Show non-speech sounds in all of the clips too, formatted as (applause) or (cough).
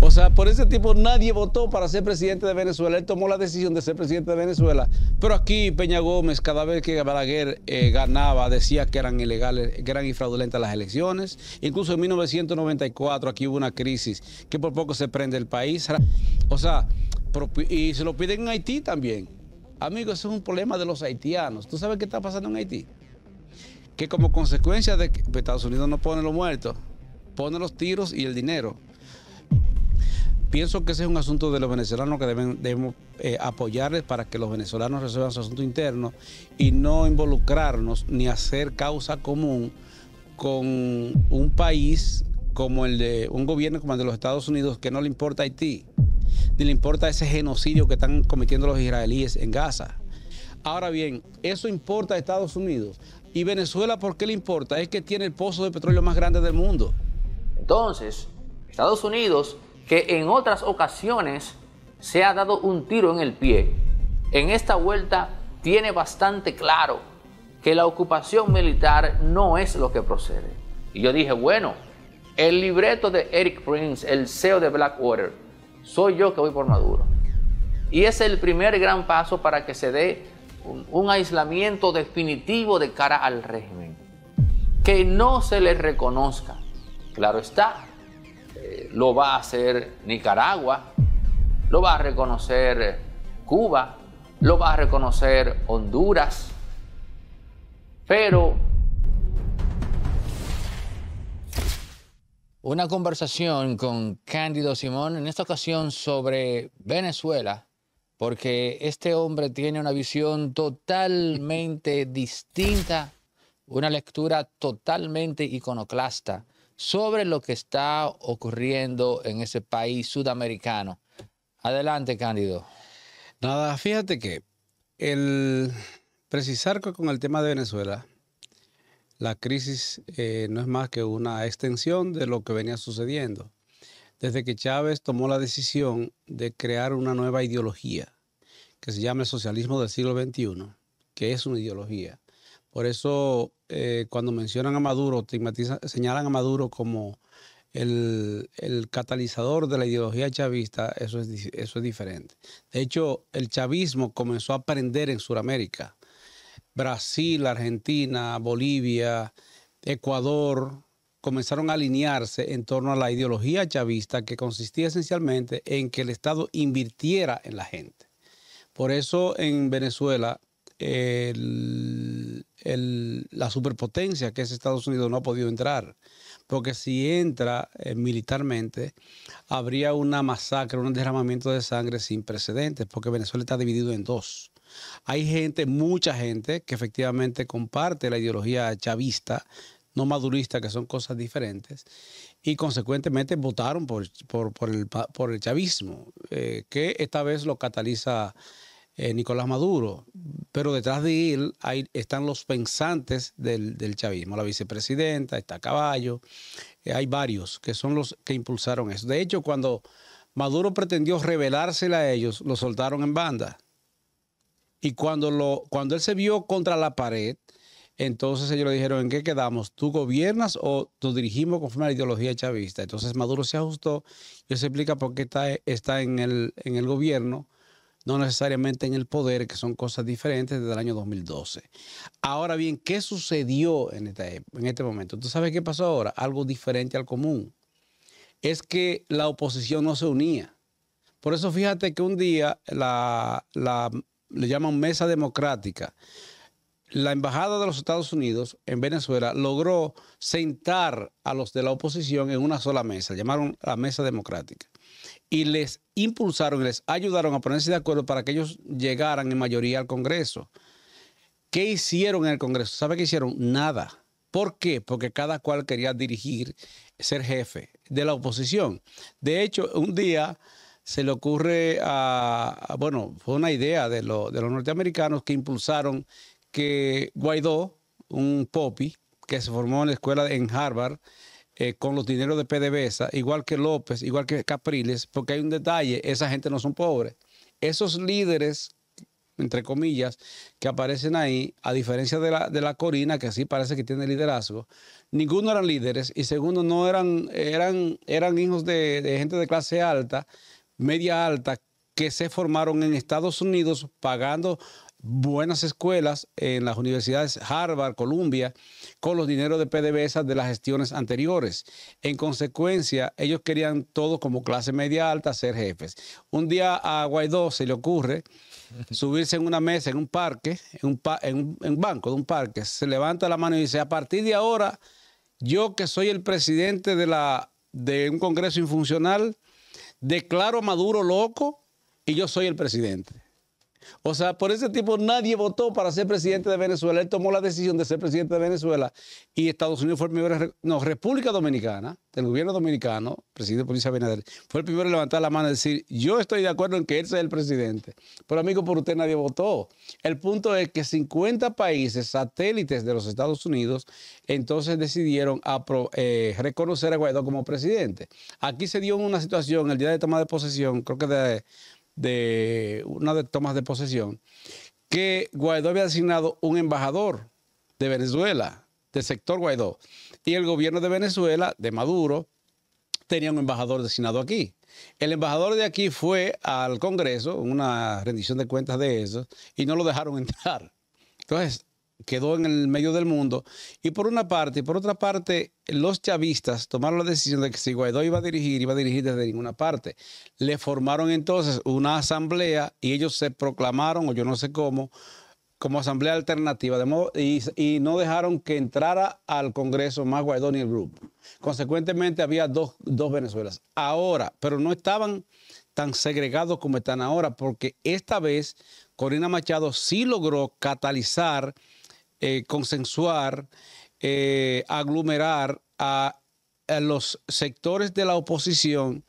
O sea, por ese tipo nadie votó para ser presidente de Venezuela. Él tomó la decisión de ser presidente de Venezuela. Pero aquí Peña Gómez, cada vez que Balaguer eh, ganaba, decía que eran ilegales, que eran infraudulentas las elecciones. Incluso en 1994 aquí hubo una crisis que por poco se prende el país. O sea, y se lo piden en Haití también. Amigos, eso es un problema de los haitianos. ¿Tú sabes qué está pasando en Haití? Que como consecuencia de que Estados Unidos no pone los muertos, pone los tiros y el dinero. Pienso que ese es un asunto de los venezolanos que debemos eh, apoyarles para que los venezolanos resuelvan su asunto interno y no involucrarnos ni hacer causa común con un país como el de un gobierno como el de los Estados Unidos que no le importa Haití, ni le importa ese genocidio que están cometiendo los israelíes en Gaza. Ahora bien, eso importa a Estados Unidos. ¿Y Venezuela por qué le importa? Es que tiene el pozo de petróleo más grande del mundo. Entonces, Estados Unidos que en otras ocasiones se ha dado un tiro en el pie. En esta vuelta tiene bastante claro que la ocupación militar no es lo que procede. Y yo dije, bueno, el libreto de Eric Prince, el CEO de Blackwater, soy yo que voy por Maduro. Y es el primer gran paso para que se dé un, un aislamiento definitivo de cara al régimen. Que no se le reconozca, claro está, lo va a hacer Nicaragua, lo va a reconocer Cuba, lo va a reconocer Honduras, pero... Una conversación con Cándido Simón, en esta ocasión sobre Venezuela, porque este hombre tiene una visión totalmente distinta, una lectura totalmente iconoclasta sobre lo que está ocurriendo en ese país sudamericano. Adelante, Cándido. Nada, fíjate que el precisar con el tema de Venezuela, la crisis eh, no es más que una extensión de lo que venía sucediendo. Desde que Chávez tomó la decisión de crear una nueva ideología que se llama el socialismo del siglo XXI, que es una ideología, por eso eh, cuando mencionan a Maduro, señalan a Maduro como el, catalizador de la ideología chavista, eso es, eso es diferente. De hecho, el chavismo comenzó a aprender en Sudamérica. Brasil, Argentina, Bolivia, Ecuador, comenzaron a alinearse en torno a la ideología chavista que consistía esencialmente en que el Estado invirtiera en la gente. Por eso en Venezuela el, la superpotencia que es Estados Unidos no ha podido entrar. Porque si entra eh, militarmente, habría una masacre, un derramamiento de sangre sin precedentes, porque Venezuela está dividido en dos. Hay gente, mucha gente, que efectivamente comparte la ideología chavista, no madurista, que son cosas diferentes, y consecuentemente votaron por, por, el, chavismo, eh, que esta vez lo cataliza eh, Nicolás Maduro, pero detrás de él hay, están los pensantes del, del, chavismo, la vicepresidenta, está Caballo, eh, hay varios que son los que impulsaron eso. De hecho, cuando Maduro pretendió revelársela a ellos, lo soltaron en banda. Y cuando, lo, cuando él se vio contra la pared, entonces ellos le dijeron, ¿en qué quedamos? ¿Tú gobiernas o tú dirigimos conforme a la ideología chavista? Entonces Maduro se ajustó y eso explica por qué está, está en, el, en el gobierno no necesariamente en el poder, que son cosas diferentes desde el año 2012. Ahora bien, ¿qué sucedió e-, en, este momento? ¿Tú sabes qué pasó ahora? Algo diferente al común. Es que la oposición no se unía. Por eso fíjate que un día la, le llaman mesa democrática. La embajada de los Estados Unidos en Venezuela logró sentar a los de la oposición en una sola mesa, llamaron la mesa democrática y les impulsaron les ayudaron a ponerse de acuerdo para que ellos llegaran en mayoría al Congreso. ¿Qué hicieron en el Congreso? ¿Sabe qué hicieron? Nada. ¿Por qué? Porque cada cual quería dirigir, ser jefe de la oposición. De hecho, un día se le ocurre a, bueno, fue una idea de, de los norteamericanos que impulsaron que Guaidó, un popi que se formó en la escuela en Harvard, eh, con los dineros de PDVSA, igual que López, igual que Capriles, porque hay un detalle, esa gente no son pobres. Esos líderes, entre comillas, que aparecen ahí, a diferencia de la, Corina, que sí parece que tiene liderazgo, ninguno eran líderes y segundo, no eran, eran, eran hijos de gente de clase alta, media alta, que se formaron en Estados Unidos pagando buenas escuelas en las universidades Harvard, Columbia, con los dineros de PDVSA de las gestiones anteriores. En consecuencia, ellos querían todos como clase media alta ser jefes. Un día a Guaidó se le ocurre subirse en una mesa, en un parque, en un, en un banco de un parque, se levanta la mano y dice, a partir de ahora, yo que soy el presidente de, la, de un Congreso infuncional, declaro a Maduro loco y yo soy el presidente. O sea, por ese tipo nadie votó para ser presidente de Venezuela. Él tomó la decisión de ser presidente de Venezuela y Estados Unidos fue el primero, no, República Dominicana, del gobierno dominicano, presidente por Policía Abinader, fue el primero en levantar la mano y decir, yo estoy de acuerdo en que él sea el presidente. Pero amigo, por usted nadie votó. El punto es que 50 países satélites de los Estados Unidos entonces decidieron eh, reconocer a Guaidó como presidente. Aquí se dio una situación el día de toma de posesión, creo que de de una de tomas de posesión, que Guaidó había designado un embajador de Venezuela, del sector Guaidó, y el gobierno de Venezuela, de Maduro, tenía un embajador designado aquí. El embajador de aquí fue al Congreso, una rendición de cuentas de eso, y no lo dejaron (laughs) entrar. Entonces, quedó en el medio del mundo. Y por una parte, y por otra parte, los chavistas tomaron la decisión de que si Guaidó iba a dirigir, iba a dirigir desde ninguna parte. Le formaron entonces una asamblea y ellos se proclamaron, o yo no sé cómo, como asamblea alternativa, de y, no dejaron que entrara al Congreso más Guaidó ni el grupo. Consecuentemente había dos, dos Venezuelas. Ahora, pero no estaban tan segregados como están ahora, porque esta vez Corina Machado sí logró catalizar eh, consensuar, eh, aglomerar a, los sectores de la oposición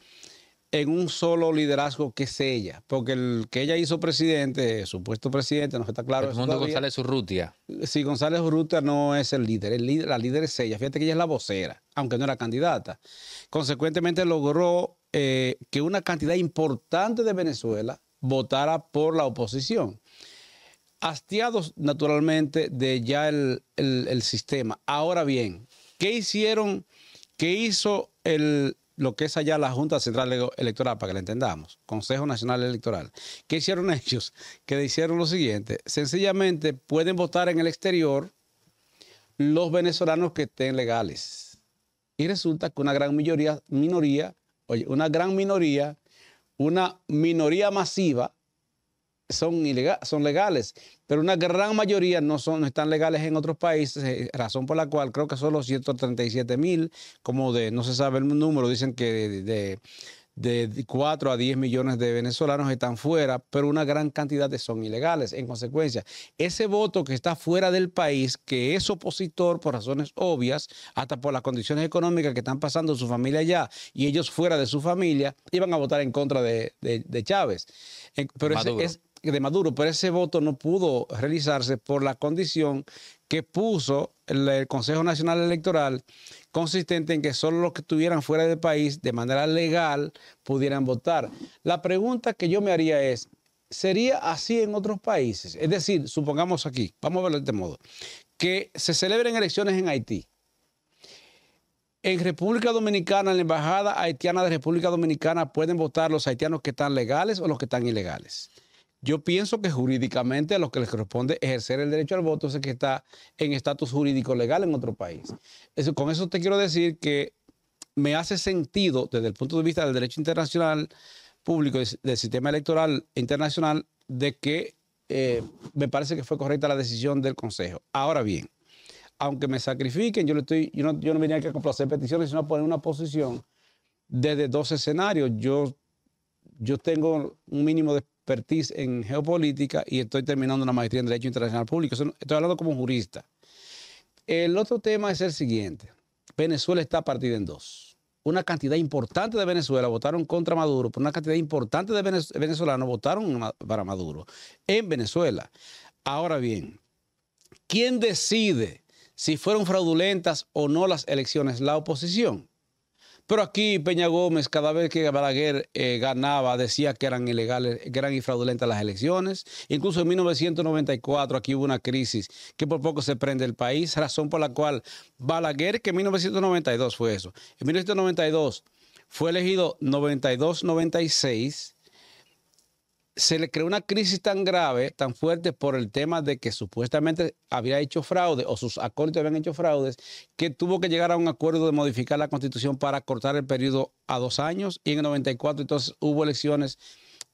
en un solo liderazgo que es ella, porque el que ella hizo presidente, supuesto presidente, no está claro. segundo González Urrutia. Sí, González Urrutia no es el líder, el la líder es ella, fíjate que ella es la vocera, aunque no era candidata. Consecuentemente logró eh, que una cantidad importante de Venezuela votara por la oposición hastiados naturalmente de ya el, sistema. Ahora bien, ¿qué hicieron? ¿Qué hizo el, lo que es allá la Junta Central Electoral, para que la entendamos, Consejo Nacional Electoral. ¿Qué hicieron (laughs) ellos? Que hicieron lo siguiente, sencillamente pueden votar en el exterior los venezolanos que estén legales. Y resulta que una gran mayoría, minoría, oye, una gran minoría, una minoría masiva son, ilegal, son legales, pero una gran mayoría no, son, no están legales en otros países, eh, razón por la cual creo que solo 137 mil, como de, no se sabe el número, dicen que de, de 4 a 10 millones de venezolanos están fuera, pero una gran cantidad de son ilegales. En consecuencia, ese voto que está fuera del país, que es opositor por razones obvias, hasta por las condiciones económicas que están pasando su familia allá y ellos fuera de su familia, iban a votar en contra de, Chávez. Pero es, de Maduro, pero ese voto no pudo realizarse por la condición que puso el, Consejo Nacional Electoral, consistente en que solo los que estuvieran fuera del país de manera legal pudieran votar. La pregunta que yo me haría es, ¿sería así en otros países? Es decir, supongamos aquí, vamos a verlo de este modo, que se celebren elecciones en Haití. En República Dominicana, en la Embajada Haitiana de República Dominicana, pueden votar los haitianos que están legales o los que están ilegales. Yo pienso que jurídicamente a los que les corresponde ejercer el derecho al voto es el que está en estatus jurídico legal en otro país. con eso te quiero decir que me hace sentido desde el punto de vista del derecho internacional público, del sistema electoral internacional, de que eh, me parece que fue correcta la decisión del Consejo. Ahora bien, aunque me sacrifiquen, yo, estoy, yo, no, yo no venía aquí a complacer peticiones, sino poner una posición desde dos escenarios. Yo, yo tengo un mínimo de expertise en geopolítica y estoy terminando una maestría en Derecho Internacional Público. Estoy hablando como jurista. El otro tema es el siguiente. Venezuela está partida en dos. Una cantidad importante de Venezuela votaron contra Maduro, pero una cantidad importante de venezolanos votaron para Maduro en Venezuela. Ahora bien, ¿quién decide si fueron fraudulentas o no las elecciones? La oposición. Pero aquí Peña Gómez, cada vez que Balaguer eh, ganaba, decía que eran ilegales, que eran fraudulentas las elecciones. Incluso en 1994 aquí hubo una crisis que por poco se prende el país, razón por la cual Balaguer, que en 1992 fue eso, en 1992 fue elegido 92-96 se le creó una crisis tan grave, tan fuerte por el tema de que supuestamente había hecho fraude o sus acólitos habían hecho fraudes, que tuvo que llegar a un acuerdo de modificar la constitución para cortar el periodo a dos años y en el 94 entonces hubo elecciones,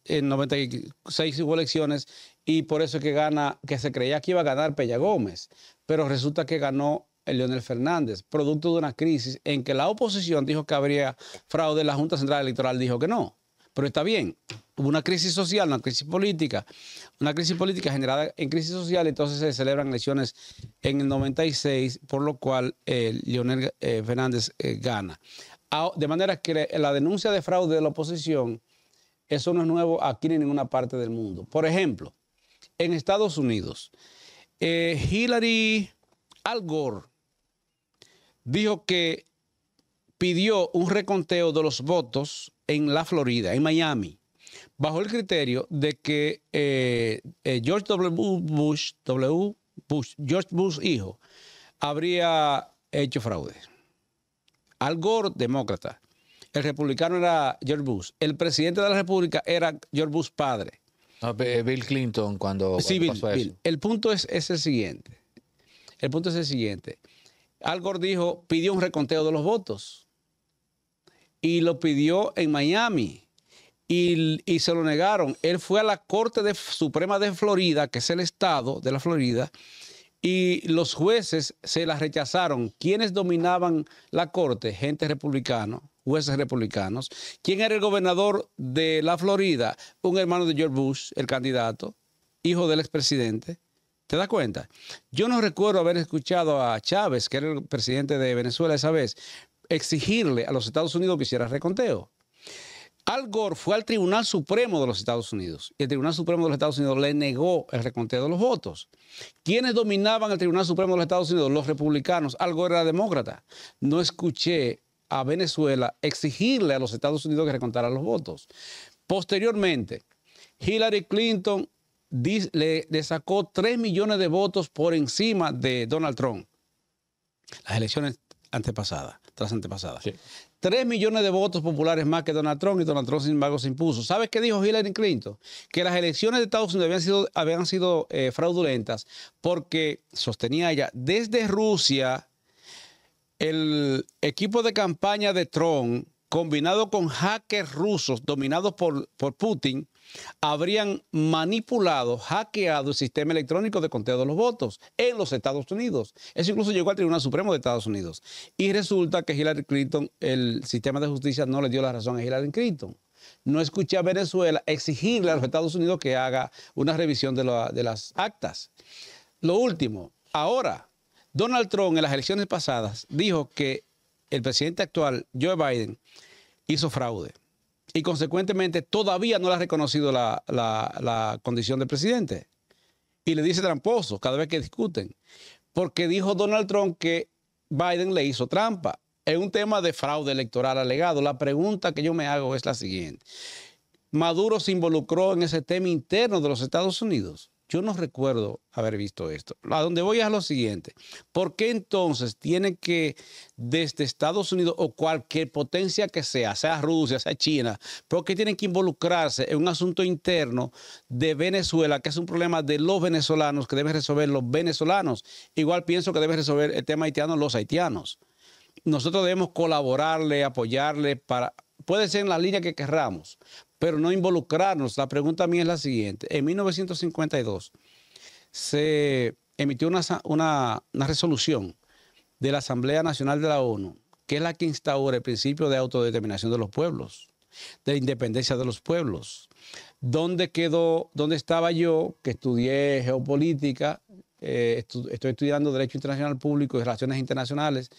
en 96 hubo elecciones y por eso es que gana, que se creía que iba a ganar Peña Gómez, pero resulta que ganó Leonel Fernández, producto de una crisis en que la oposición dijo que habría fraude, la Junta Central Electoral dijo que no, pero está bien hubo una crisis social, una crisis política, una crisis política generada en crisis social, entonces se celebran elecciones en el 96, por lo cual eh, Leonel eh, Fernández eh, gana. Ah, de manera que la denuncia de fraude de la oposición, eso no es nuevo aquí ni en ninguna parte del mundo. Por ejemplo, en Estados Unidos, Hillary Al Gore dijo que pidió un reconteo de los votos en la Florida, en Miami bajo el criterio de que eh, eh, George W. Bush, w. Bush, George Bush hijo, habría hecho fraude. Al Gore, demócrata. El republicano era George Bush. El presidente de la República era George Bush padre. Eh, Bill Clinton cuando, sí, Bill, El punto es, es, el siguiente. El punto es el siguiente. Al Gore dijo, pidió un reconteo de los votos. Y lo pidió en Miami y, se lo negaron. Él fue a la Corte Suprema de Florida, que es el estado de la Florida, y los jueces se la rechazaron. ¿Quiénes dominaban la Corte? Gente republicana, jueces republicanos. ¿Quién era el gobernador de la Florida? Un hermano de George Bush, el candidato, hijo del expresidente. ¿Te das cuenta? Yo no recuerdo haber escuchado a Chávez, que era el presidente de Venezuela esa vez, exigirle a los Estados Unidos que hiciera reconteo. Al Gore fue al Tribunal Supremo de los Estados Unidos y el Tribunal Supremo de los Estados Unidos le negó el reconteo de los votos. ¿Quiénes dominaban el Tribunal Supremo de los Estados Unidos? Los republicanos. Al Gore era demócrata. No escuché a Venezuela exigirle a los Estados Unidos que recontaran los votos. Posteriormente, Hillary Clinton le, le sacó 3 millones de votos por encima de Donald Trump. Las elecciones antepasadas, tras antepasadas. Tres millones de votos populares más que Donald Trump y Donald Trump, sin embargo, se impuso. ¿Sabes qué dijo Hillary Clinton? Que las elecciones de Estados Unidos habían sido, habían sido eh, fraudulentas porque, sostenía ella, desde Rusia, el equipo de campaña de Trump, combinado con hackers rusos dominados por, por Putin, habrían manipulado, hackeado el sistema electrónico de conteo de los votos en los Estados Unidos. Eso incluso llegó al Tribunal Supremo de Estados Unidos. Y resulta que Hillary Clinton, el sistema de justicia no le dio la razón a Hillary Clinton. No escuché a Venezuela exigirle a los Estados Unidos que haga una revisión de, de las actas. Lo último, ahora, Donald Trump en las elecciones pasadas dijo que el presidente actual, Joe Biden, hizo fraude y consecuentemente todavía no le ha reconocido la, condición de presidente. Y le dice tramposo cada vez que discuten, porque dijo Donald Trump que Biden le hizo trampa. Es un tema de fraude electoral alegado. La pregunta que yo me hago es la siguiente. ¿Maduro se involucró en ese tema interno de los Estados Unidos? Yo no recuerdo haber visto esto. A donde voy es lo siguiente. ¿Por qué entonces tienen que desde Estados Unidos o cualquier potencia que sea, sea Rusia, sea China, por qué tienen que involucrarse en un asunto interno de Venezuela, que es un problema de los venezolanos, que deben resolver los venezolanos? Igual pienso que deben resolver el tema haitiano los haitianos. Nosotros debemos colaborarle, apoyarle para... Puede ser en la línea que querramos, pero no involucrarnos. La pregunta mía es la siguiente. En 1952 se emitió una, resolución de la Asamblea Nacional de la ONU, que es la que instaura el principio de autodeterminación de los pueblos, de independencia de los pueblos. ¿Dónde quedó, dónde estaba yo, que estudié geopolítica, eh, estoy estudiando Derecho Internacional Público y Relaciones Internacionales?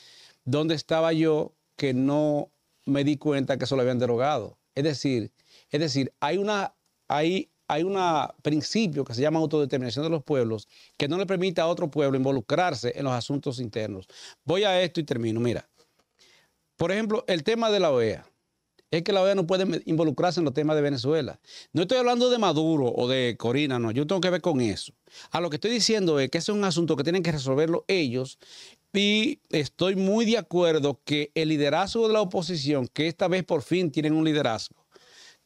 ¿Dónde estaba yo que no me di cuenta que eso lo habían derogado? Es decir, es decir, hay una, hay un principio que se llama autodeterminación de los pueblos que no le permite a otro pueblo involucrarse en los asuntos internos. Voy a esto y termino. Mira, por ejemplo, el tema de la OEA. Es que la OEA no puede involucrarse en los temas de Venezuela. No estoy hablando de Maduro o de Corina, no. Yo tengo que ver con eso. A lo que estoy diciendo es que ese es un asunto que tienen que resolverlo ellos y estoy muy de acuerdo que el liderazgo de la oposición, que esta vez por fin tienen un liderazgo,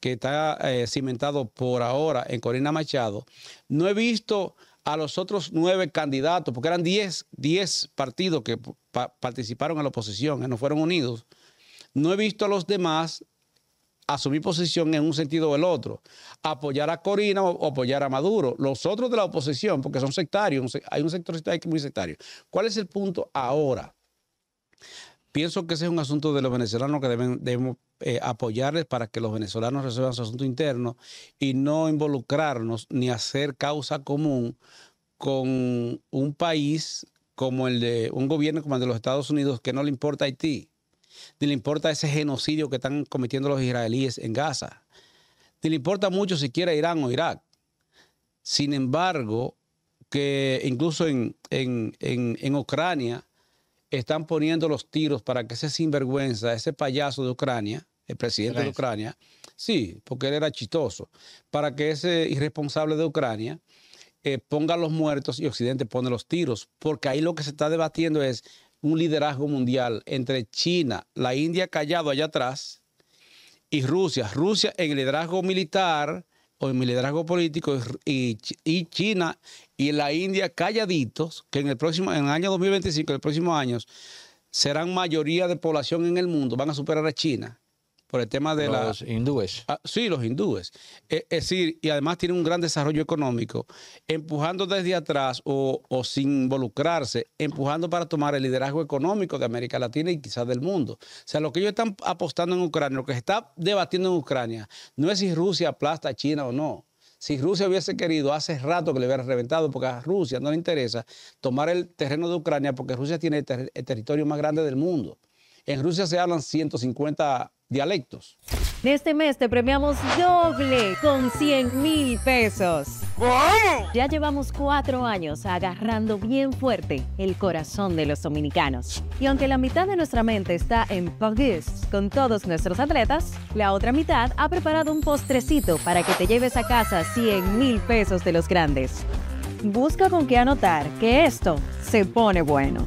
que está eh, cimentado por ahora en Corina Machado, no he visto a los otros nueve candidatos, porque eran diez, partidos que participaron en la oposición, que eh, no fueron unidos, no he visto a los demás asumir posición en un sentido o el otro, apoyar a Corina o apoyar a Maduro, los otros de la oposición, porque son sectarios, hay un sector sectario que muy sectario. ¿Cuál es el punto ahora? Pienso que ese es un asunto de los venezolanos que deben, debemos eh, apoyarles para que los venezolanos resuelvan su asunto interno y no involucrarnos ni hacer causa común con un país como el de un gobierno como el de los Estados Unidos que no le importa Haití, ni le importa ese genocidio que están cometiendo los israelíes en Gaza, ni le importa mucho siquiera Irán o Irak. Sin embargo, que incluso en Ucrania están poniendo los tiros para que ese sinvergüenza, ese payaso de Ucrania, el presidente de Ucrania, sí, porque él era chistoso, para que ese irresponsable de Ucrania eh, ponga los muertos y Occidente pone los tiros, porque ahí lo que se está debatiendo es un liderazgo mundial entre China, la India callado allá atrás, y Rusia. Rusia en el liderazgo militar o en mi liderazgo político y, China y la India calladitos, que en el próximo, en el año 2025, en próximo próximos años, serán mayoría de población en el mundo, van a superar a China por el tema de los hindúes. Ah, sí, los hindúes. Eh, es, decir, y además tiene un gran desarrollo económico, empujando desde atrás o, sin involucrarse, empujando para tomar el liderazgo económico de América Latina y quizás del mundo. O sea, lo que ellos están apostando en Ucrania, lo que se está debatiendo en Ucrania, no es si Rusia aplasta a China o no. Si Rusia hubiese querido, hace rato que le hubiera reventado, porque a Rusia no le interesa tomar el terreno de Ucrania, porque Rusia tiene el territorio más grande del mundo. En Rusia se hablan 150 dialectos. Este mes te premiamos doble con 100 mil pesos. Ya llevamos cuatro años agarrando bien fuerte el corazón de los dominicanos. Y aunque la mitad de nuestra mente está en pugis con todos nuestros atletas, la otra mitad ha preparado un postrecito para que te lleves a casa 100 mil pesos de los grandes. Busca con qué anotar que esto se pone bueno.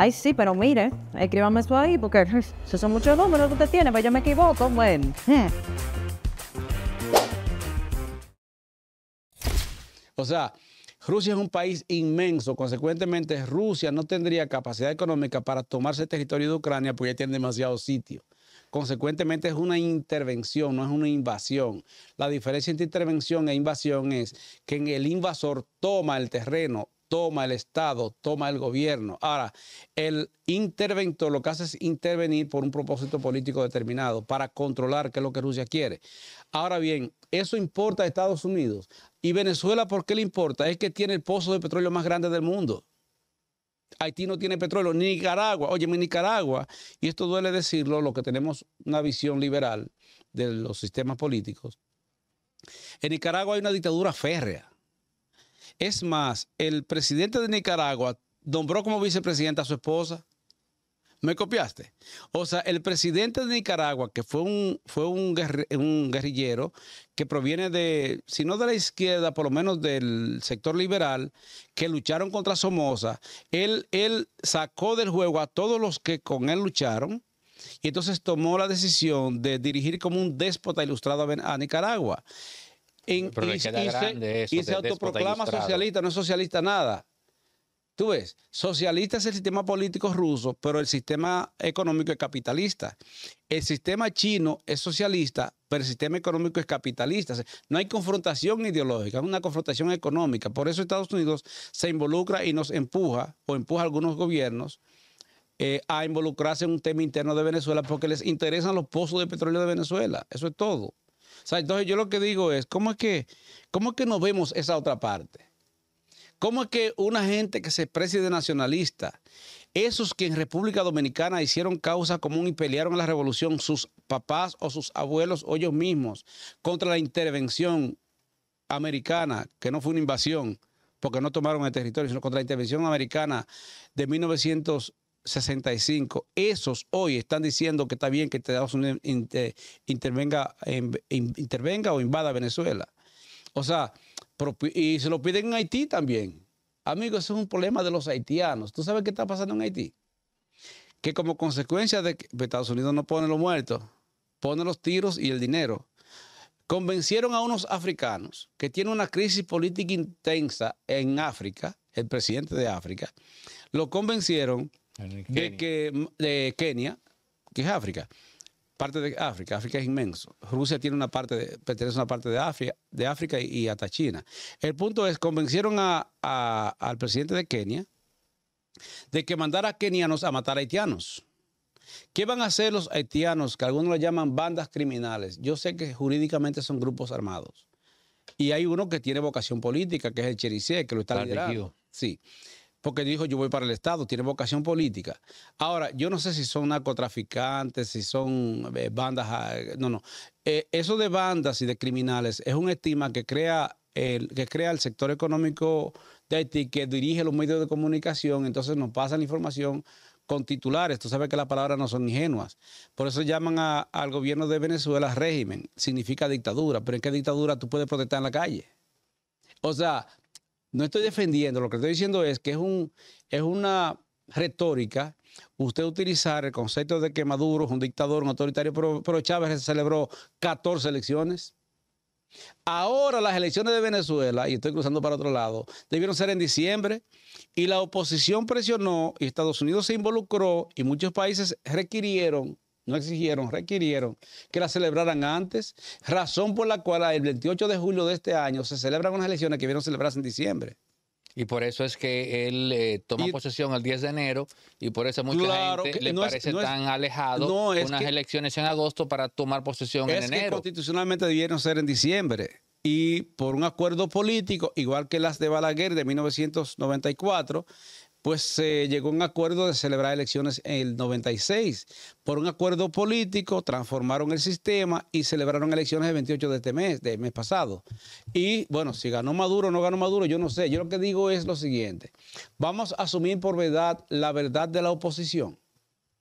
Ay, sí, pero mire, escríbame eso ahí porque (laughs) esos son muchos números que usted tiene, pero pues yo me equivoco. Bueno. Hmm. O sea, Rusia es un país inmenso, consecuentemente Rusia no tendría capacidad económica para tomarse el territorio de Ucrania porque ya tiene demasiado sitio. Consecuentemente es una intervención, no es una invasión. La diferencia entre intervención e invasión es que el invasor toma el terreno toma el Estado, toma el gobierno. Ahora, el interventor lo que hace es intervenir por un propósito político determinado para controlar qué es lo que Rusia quiere. Ahora bien, eso importa a Estados Unidos. ¿Y Venezuela por qué le importa? Es que tiene el pozo de petróleo más grande del mundo. Haití no tiene petróleo, Nicaragua. Oye, mi Nicaragua, y esto duele decirlo, lo que tenemos una visión liberal de los sistemas políticos. En Nicaragua hay una dictadura férrea es más, el presidente de Nicaragua nombró como vicepresidenta a su esposa. ¿Me copiaste? O sea, el presidente de Nicaragua, que fue un, fue un, guerrillero que proviene de, si no de la izquierda, por lo menos del sector liberal, que lucharon contra Somoza, él sacó del juego a todos los que con él lucharon y entonces tomó la decisión de dirigir como un déspota ilustrado a Nicaragua y, se autoproclama socialista, no es socialista nada. Tú ves, socialista es el sistema político ruso, pero el sistema económico es capitalista. El sistema chino es socialista, pero el sistema económico es capitalista. No hay confrontación ideológica, es una confrontación económica. Por eso Estados Unidos se involucra y nos empuja, o empuja a algunos gobiernos, eh, a involucrarse en un tema interno de Venezuela porque les interesan los pozos de petróleo de Venezuela. Eso es todo entonces yo lo que digo es, ¿cómo es que, cómo que nos vemos esa otra parte? ¿Cómo es que una gente que se precie de nacionalista, esos que en República Dominicana hicieron causa común y pelearon en la revolución, sus papás o sus abuelos o ellos mismos, contra la intervención americana, que no fue una invasión, porque no tomaron el territorio, sino contra la intervención americana de 1900 65, esos hoy están diciendo que está bien que Estados Unidos intervenga, intervenga o invada Venezuela. O sea, y se lo piden en Haití también. Amigos, eso es un problema de los haitianos. ¿Tú sabes qué está pasando en Haití? Que como consecuencia de que Estados Unidos no pone los muertos, pone los tiros y el dinero, convencieron a unos africanos que tienen una crisis política intensa en África, el presidente de África, lo convencieron Mm, de Kenia, que es África. Parte de África, África es inmenso. Rusia tiene una parte de, pertenece a una parte de África, de África y, hasta China. El punto es, convencieron al presidente de Kenia de que mandara a kenianos a matar a haitianos. ¿Qué van a hacer los haitianos, que algunos lo llaman bandas criminales? Yo sé que jurídicamente son grupos armados. Y hay uno que tiene vocación política, que es el Chericé, que lo está liderando. Sí que dijo yo voy para el Estado, tiene vocación política. Ahora, yo no sé si son narcotraficantes, si son eh, bandas, ah, no, no. Eh, eso de bandas y de criminales es un estima que crea el, que crea el sector económico de Haití, que dirige los medios de comunicación, entonces nos pasa la información con titulares. Tú sabes que las palabras no son ingenuas. Por eso llaman al gobierno de Venezuela régimen. Significa dictadura. Pero ¿en qué dictadura tú puedes protestar en la calle? O sea, no estoy defendiendo, lo que estoy diciendo es que es, un, es una retórica usted utilizar el concepto de que Maduro es un dictador, un autoritario, pero, pero Chávez celebró 14 elecciones. Ahora las elecciones de Venezuela, y estoy cruzando para otro lado, debieron ser en diciembre y la oposición presionó y Estados Unidos se involucró y muchos países requirieron no exigieron, requirieron que la celebraran antes, razón por la cual el 28 de julio de este año se celebran unas elecciones que vieron celebrarse en diciembre. Y por eso es que él eh, toma posesión el 10 de enero y por eso mucha gente le parece tan alejado unas elecciones en agosto para tomar posesión en enero. Que constitucionalmente debieron ser en diciembre y por un acuerdo político, igual que las de Balaguer de 1994, pues se llegó a un acuerdo de celebrar elecciones en el 96. Por un acuerdo político transformaron el sistema y celebraron elecciones el 28 de este mes, del mes pasado. Y bueno, si ganó Maduro o no ganó Maduro, yo no sé. Yo lo que digo es lo siguiente. Vamos a asumir por verdad la verdad de la oposición.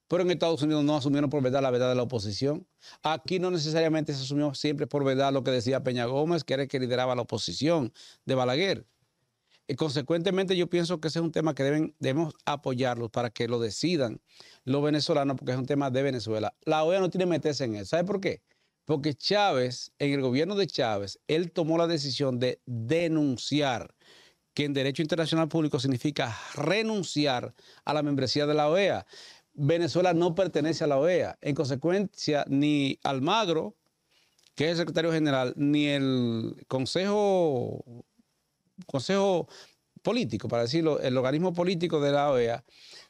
Pero en Estados Unidos no asumieron por verdad la verdad de la oposición. Aquí no necesariamente se asumió siempre por verdad lo que decía Peña Gómez, que era el que lideraba la oposición de Balaguer. Eh, consecuentemente, yo pienso que ese es un tema que debemos apoyarlos para que lo decidan los venezolanos, porque es un tema de Venezuela. La OEA no tiene que meterse en él. ¿Sabe por qué? Porque Chávez, en el gobierno de Chávez, él tomó la decisión de denunciar, que en derecho internacional público significa renunciar a la membresía de la OEA. Venezuela no pertenece a la OEA. En consecuencia, ni Almagro, que es el secretario general, ni el Consejo Consejo Político, para decirlo, el organismo político de la OEA,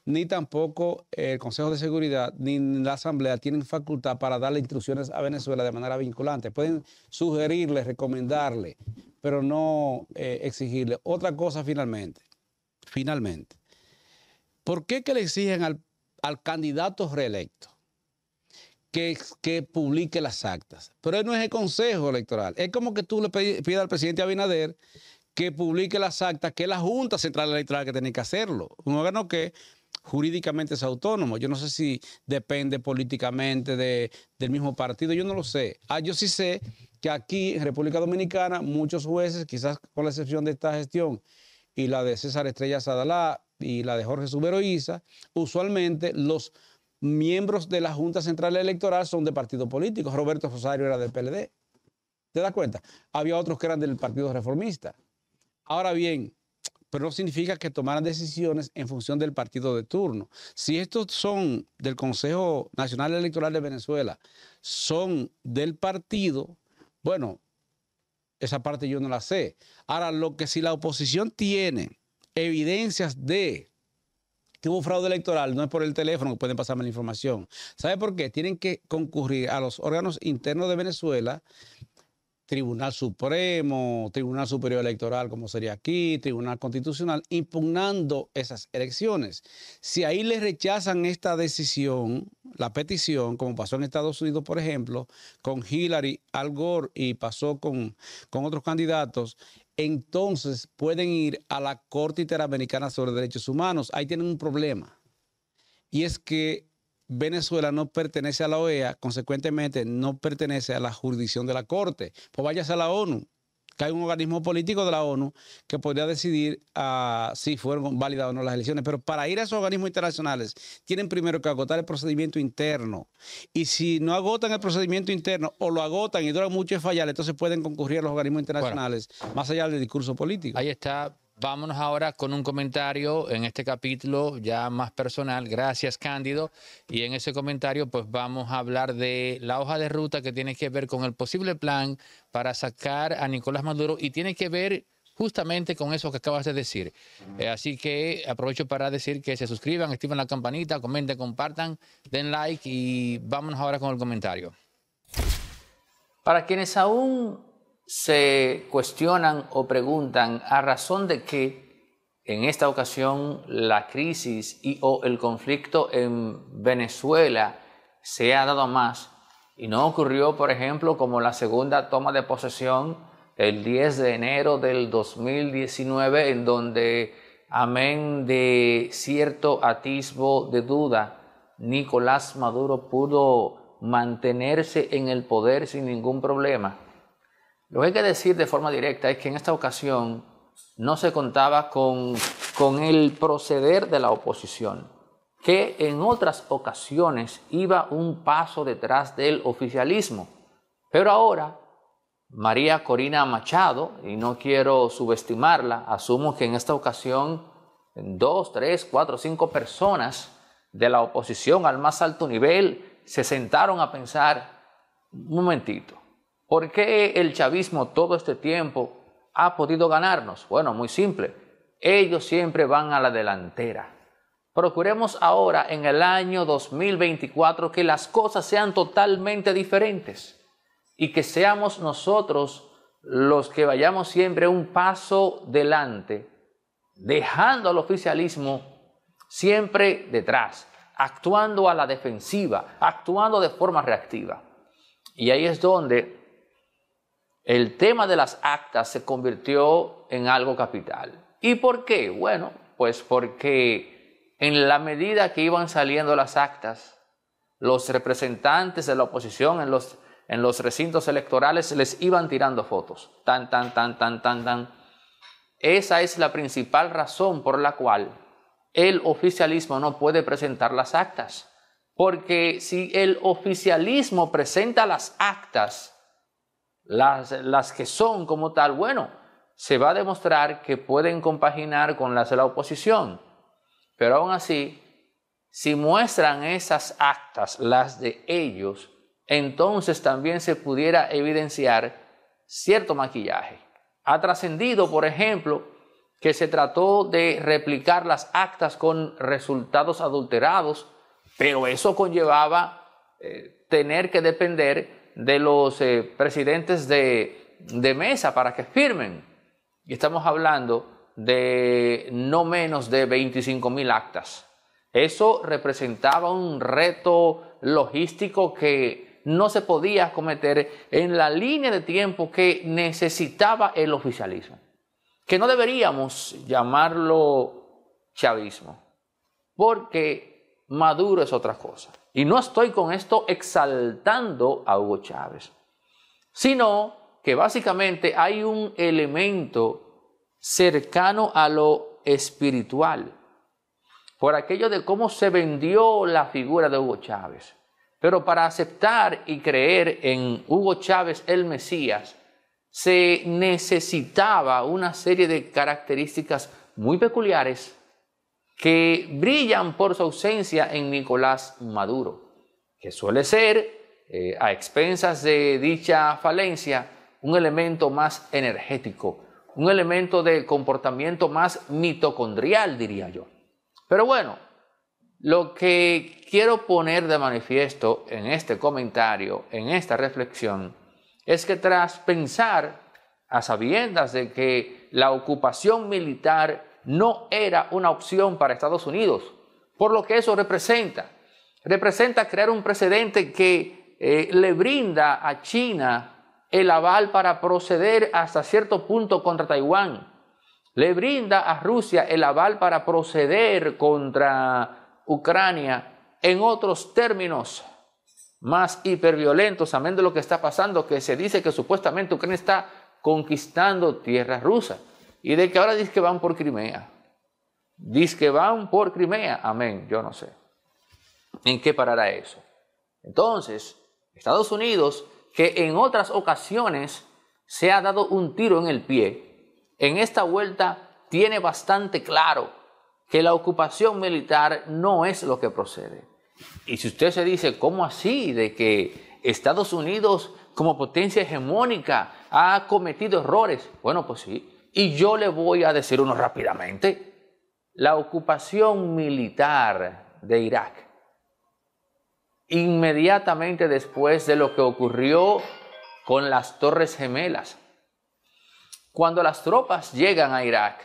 ni tampoco el Consejo de Seguridad, ni la Asamblea tienen facultad para darle instrucciones a Venezuela de manera vinculante. Pueden sugerirle, recomendarle, pero no eh, exigirle. Otra cosa finalmente, finalmente, ¿por qué que le exigen al, candidato reelecto? Que, que, publique las actas. Pero él no es el Consejo Electoral. Es como que tú le pidas al presidente Abinader que publique las actas, que es la Junta Central Electoral que tiene que hacerlo. Un órgano que jurídicamente es autónomo. Yo no sé si depende políticamente de, del mismo partido, yo no lo sé. Ah, yo sí sé que aquí en República Dominicana muchos jueces, quizás con la excepción de esta gestión y la de César Estrella Sadalá y la de Jorge Subero Isa, usualmente los miembros de la Junta Central Electoral son de partidos políticos. Roberto Rosario era del PLD. ¿Te das cuenta? Había otros que eran del Partido Reformista. Ahora bien, pero no significa que tomaran decisiones en función del partido de turno. Si estos son del Consejo Nacional Electoral de Venezuela, son del partido, bueno, esa parte yo no la sé. Ahora, lo que si la oposición tiene evidencias de que hubo fraude electoral, no es por el teléfono que pueden pasarme la información. ¿Sabe por qué? Tienen que concurrir a los órganos internos de Venezuela Tribunal Supremo, Tribunal Superior Electoral, como sería aquí, Tribunal Constitucional, impugnando esas elecciones. Si ahí le rechazan esta decisión, la petición, como pasó en Estados Unidos, por ejemplo, con Hillary Al Gore y pasó con, con otros candidatos, entonces pueden ir a la Corte Interamericana sobre Derechos Humanos. Ahí tienen un problema. Y es que Venezuela no pertenece a la OEA, consecuentemente no pertenece a la jurisdicción de la Corte. Pues váyase a la ONU, que hay un organismo político de la ONU que podría decidir ah, si fueron válidas o no las elecciones. Pero para ir a esos organismos internacionales, tienen primero que agotar el procedimiento interno. Y si no agotan el procedimiento interno o lo agotan y dura mucho y fallar, entonces pueden concurrir a los organismos internacionales, más allá del discurso político. Ahí está Vámonos ahora con un comentario en este capítulo ya más personal. Gracias, Cándido. Y en ese comentario, pues vamos a hablar de la hoja de ruta que tiene que ver con el posible plan para sacar a Nicolás Maduro y tiene que ver justamente con eso que acabas de decir. Eh, así que aprovecho para decir que se suscriban, activen la campanita, comenten, compartan, den like y vámonos ahora con el comentario. Para quienes aún se cuestionan o preguntan a razón de que en esta ocasión la crisis y o el conflicto en Venezuela se ha dado más y no ocurrió, por ejemplo, como la segunda toma de posesión el 10 de enero del 2019, en donde, amén de cierto atisbo de duda, Nicolás Maduro pudo mantenerse en el poder sin ningún problema. Lo que hay que decir de forma directa es que en esta ocasión no se contaba con, el proceder de la oposición, que en otras ocasiones iba un paso detrás del oficialismo. Pero ahora, María Corina Machado, y no quiero subestimarla, asumo que en esta ocasión dos, tres, cuatro, cinco personas de la oposición al más alto nivel se sentaron a pensar, un momentito, ¿Por qué el chavismo todo este tiempo ha podido ganarnos? Bueno, muy simple. Ellos siempre van a la delantera. Procuremos ahora en el año 2024 que las cosas sean totalmente diferentes y que seamos nosotros los que vayamos siempre un paso delante, dejando al oficialismo siempre detrás, actuando a la defensiva, actuando de forma reactiva. Y ahí es donde el tema de las actas se convirtió en algo capital. ¿Y por qué? Bueno, pues porque en la medida que iban saliendo las actas, los representantes de la oposición en los, recintos electorales les iban tirando fotos. Tan, tan, tan, tan, tan, tan. Esa es la principal razón por la cual el oficialismo no puede presentar las actas. Porque si el oficialismo presenta las actas, las, que son como tal, bueno, se va a demostrar que pueden compaginar con las de la oposición. Pero aún así, si muestran esas actas, las de ellos, entonces también se pudiera evidenciar cierto maquillaje. Ha trascendido, por ejemplo, que se trató de replicar las actas con resultados adulterados, pero eso conllevaba eh, tener que depender de los eh, presidentes de, de mesa para que firmen. Y estamos hablando de no menos de 25 mil actas. Eso representaba un reto logístico que no se podía cometer en la línea de tiempo que necesitaba el oficialismo. Que no deberíamos llamarlo chavismo, porque Maduro es otra cosa. Y no estoy con esto exaltando a Hugo Chávez, sino que básicamente hay un elemento cercano a lo espiritual, por aquello de cómo se vendió la figura de Hugo Chávez. Pero para aceptar y creer en Hugo Chávez el Mesías, se necesitaba una serie de características muy peculiares que brillan por su ausencia en Nicolás Maduro, que suele ser, eh, a expensas de dicha falencia, un elemento más energético, un elemento de comportamiento más mitocondrial, diría yo. Pero bueno, lo que quiero poner de manifiesto en este comentario, en esta reflexión, es que tras pensar a sabiendas de que la ocupación militar no era una opción para Estados Unidos, por lo que eso representa. Representa crear un precedente que eh, le brinda a China el aval para proceder hasta cierto punto contra Taiwán. Le brinda a Rusia el aval para proceder contra Ucrania en otros términos más hiperviolentos, amén de lo que está pasando, que se dice que supuestamente Ucrania está conquistando tierras rusas. Y de que ahora dice que van por Crimea. Dice que van por Crimea. Amén. Yo no sé. ¿En qué parará eso? Entonces, Estados Unidos, que en otras ocasiones se ha dado un tiro en el pie, en esta vuelta tiene bastante claro que la ocupación militar no es lo que procede. Y si usted se dice, ¿cómo así? De que Estados Unidos como potencia hegemónica ha cometido errores. Bueno, pues sí, y yo le voy a decir uno rápidamente. La ocupación militar de Irak, inmediatamente después de lo que ocurrió con las Torres Gemelas. Cuando las tropas llegan a Irak,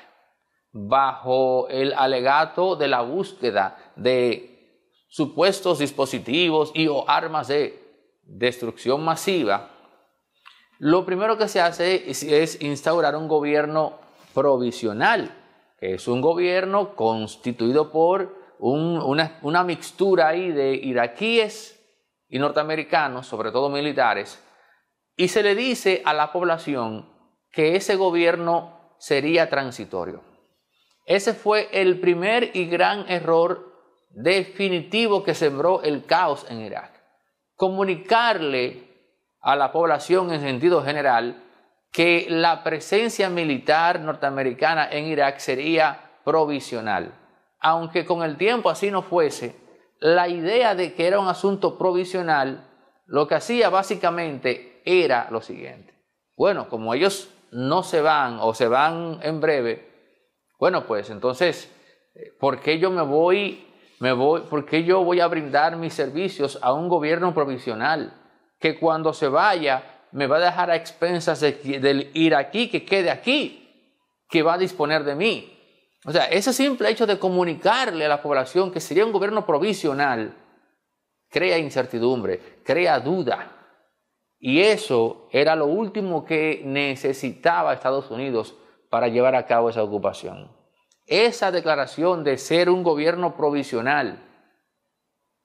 bajo el alegato de la búsqueda de supuestos dispositivos y o armas de destrucción masiva, lo primero que se hace es, instaurar un gobierno provisional, que es un gobierno constituido por una, una mixtura ahí de iraquíes y norteamericanos, sobre todo militares, y se le dice a la población que ese gobierno sería transitorio. Ese fue el primer y gran error definitivo que sembró el caos en Irak. Comunicarle a la población en sentido general que la presencia militar norteamericana en Irak sería provisional. Aunque con el tiempo así no fuese, la idea de que era un asunto provisional lo que hacía básicamente era lo siguiente. Bueno, como ellos no se van o se van en breve, bueno, pues entonces, eh, ¿por qué yo me voy, me voy, por yo voy a brindar mis servicios a un gobierno provisional? que cuando se vaya me va a dejar a expensas del ir aquí, que quede aquí, que va a disponer de mí. O sea, ese simple hecho de comunicarle a la población que sería un gobierno provisional crea incertidumbre, crea duda. Y eso era lo último que necesitaba Estados Unidos para llevar a cabo esa ocupación. Esa declaración de ser un gobierno provisional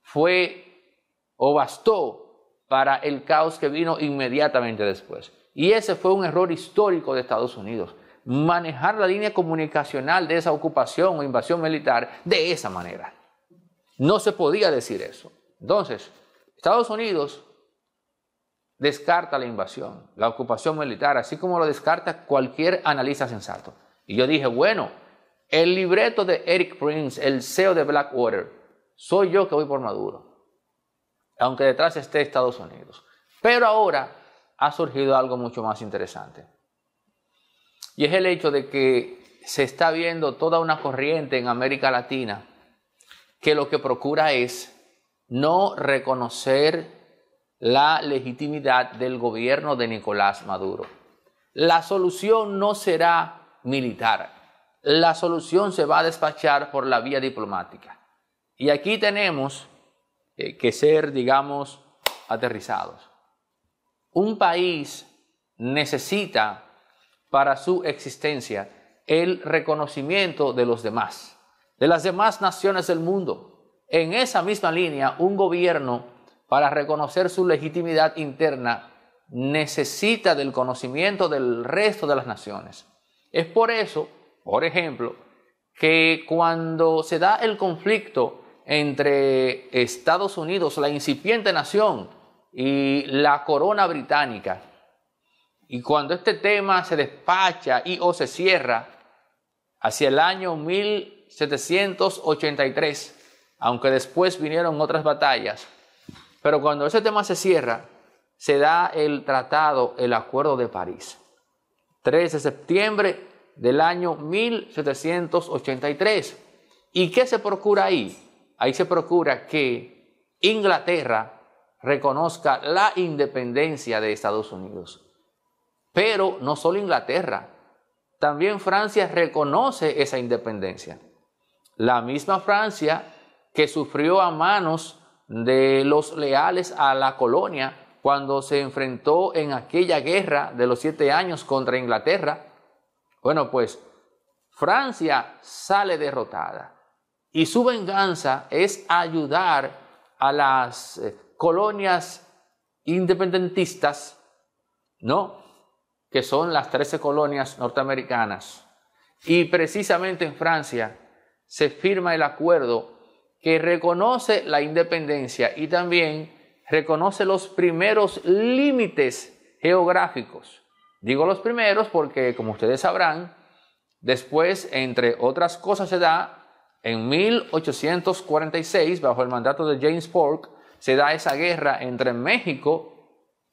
fue o bastó para el caos que vino inmediatamente después. Y ese fue un error histórico de Estados Unidos, manejar la línea comunicacional de esa ocupación o invasión militar de esa manera. No se podía decir eso. Entonces, Estados Unidos descarta la invasión, la ocupación militar, así como lo descarta cualquier analista sensato. Y yo dije, bueno, el libreto de Eric Prince, el CEO de Blackwater, soy yo que voy por Maduro aunque detrás esté Estados Unidos. Pero ahora ha surgido algo mucho más interesante. Y es el hecho de que se está viendo toda una corriente en América Latina que lo que procura es no reconocer la legitimidad del gobierno de Nicolás Maduro. La solución no será militar, la solución se va a despachar por la vía diplomática. Y aquí tenemos eh, que ser, digamos, aterrizados. Un país necesita para su existencia el reconocimiento de los demás, de las demás naciones del mundo. En esa misma línea, un gobierno, para reconocer su legitimidad interna, necesita del conocimiento del resto de las naciones. Es por eso, por ejemplo, que cuando se da el conflicto entre Estados Unidos, la incipiente nación, y la corona británica. Y cuando este tema se despacha y o se cierra hacia el año 1783, aunque después vinieron otras batallas, pero cuando ese tema se cierra, se da el tratado, el Acuerdo de París. 13 de septiembre del año 1783. ¿Y qué se procura ahí? ahí se procura que Inglaterra reconozca la independencia de Estados Unidos. Pero no solo Inglaterra, también Francia reconoce esa independencia. La misma Francia que sufrió a manos de los leales a la colonia cuando se enfrentó en aquella guerra de los siete años contra Inglaterra. Bueno, pues Francia sale derrotada. Y su venganza es ayudar a las eh, colonias independentistas, ¿no? Que son las 13 colonias norteamericanas. Y precisamente en Francia se firma el acuerdo que reconoce la independencia y también reconoce los primeros límites geográficos. Digo los primeros porque, como ustedes sabrán, después, entre otras cosas, se da en 1846, bajo el mandato de James Polk, se da esa guerra entre México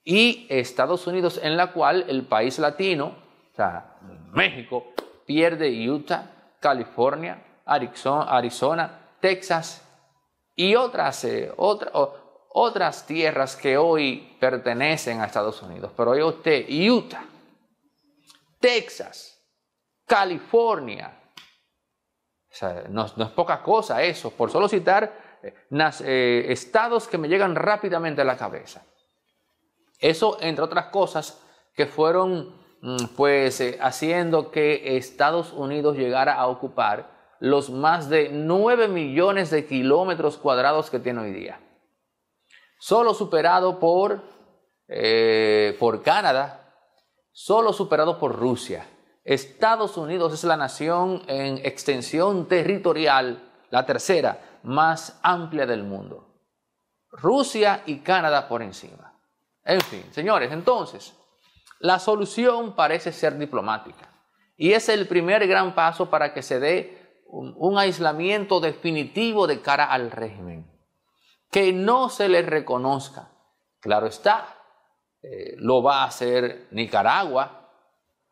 y Estados Unidos en la cual el país latino, o sea, México, pierde Utah, California, Arizona, Texas y otras, eh, otras tierras que hoy pertenecen a Estados Unidos. Pero hoy usted, Utah, Texas, California, no, es poca cosa eso, por solo citar eh, eh, estados que me llegan rápidamente a la cabeza. Eso, entre otras cosas, que fueron mm, pues eh, haciendo que Estados Unidos llegara a ocupar los más de 9 millones de kilómetros cuadrados que tiene hoy día. Solo superado por, por Canadá, solo superado por Rusia. Estados Unidos es la nación en extensión territorial, la tercera más amplia del mundo. Rusia y Canadá por encima. En fin, señores, entonces, la solución parece ser diplomática. Y es el primer gran paso para que se dé un, aislamiento definitivo de cara al régimen. Que no se le reconozca. Claro está, eh, lo va a hacer Nicaragua,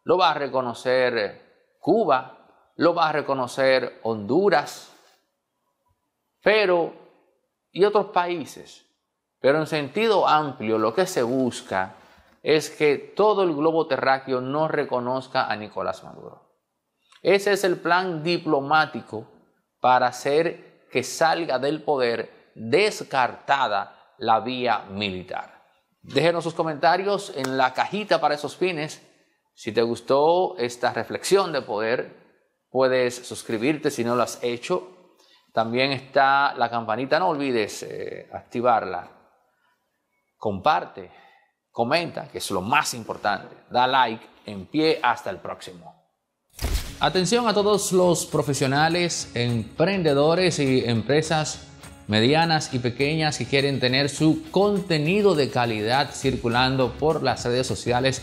lo va a reconocer Cuba, lo va a reconocer Honduras, pero y otros países. Pero en sentido amplio lo que se busca es que todo el globo terráqueo no reconozca a Nicolás Maduro. Ese es el plan diplomático para hacer que salga del poder descartada la vía militar. Déjenos sus comentarios en la cajita para esos fines si te gustó esta reflexión de poder, puedes suscribirte si no lo has hecho. También está la campanita, no olvides eh, activarla. Comparte, comenta, que es lo más importante. Da like, en pie, hasta el próximo. Atención a todos los profesionales, emprendedores y empresas medianas y pequeñas que quieren tener su contenido de calidad circulando por las redes sociales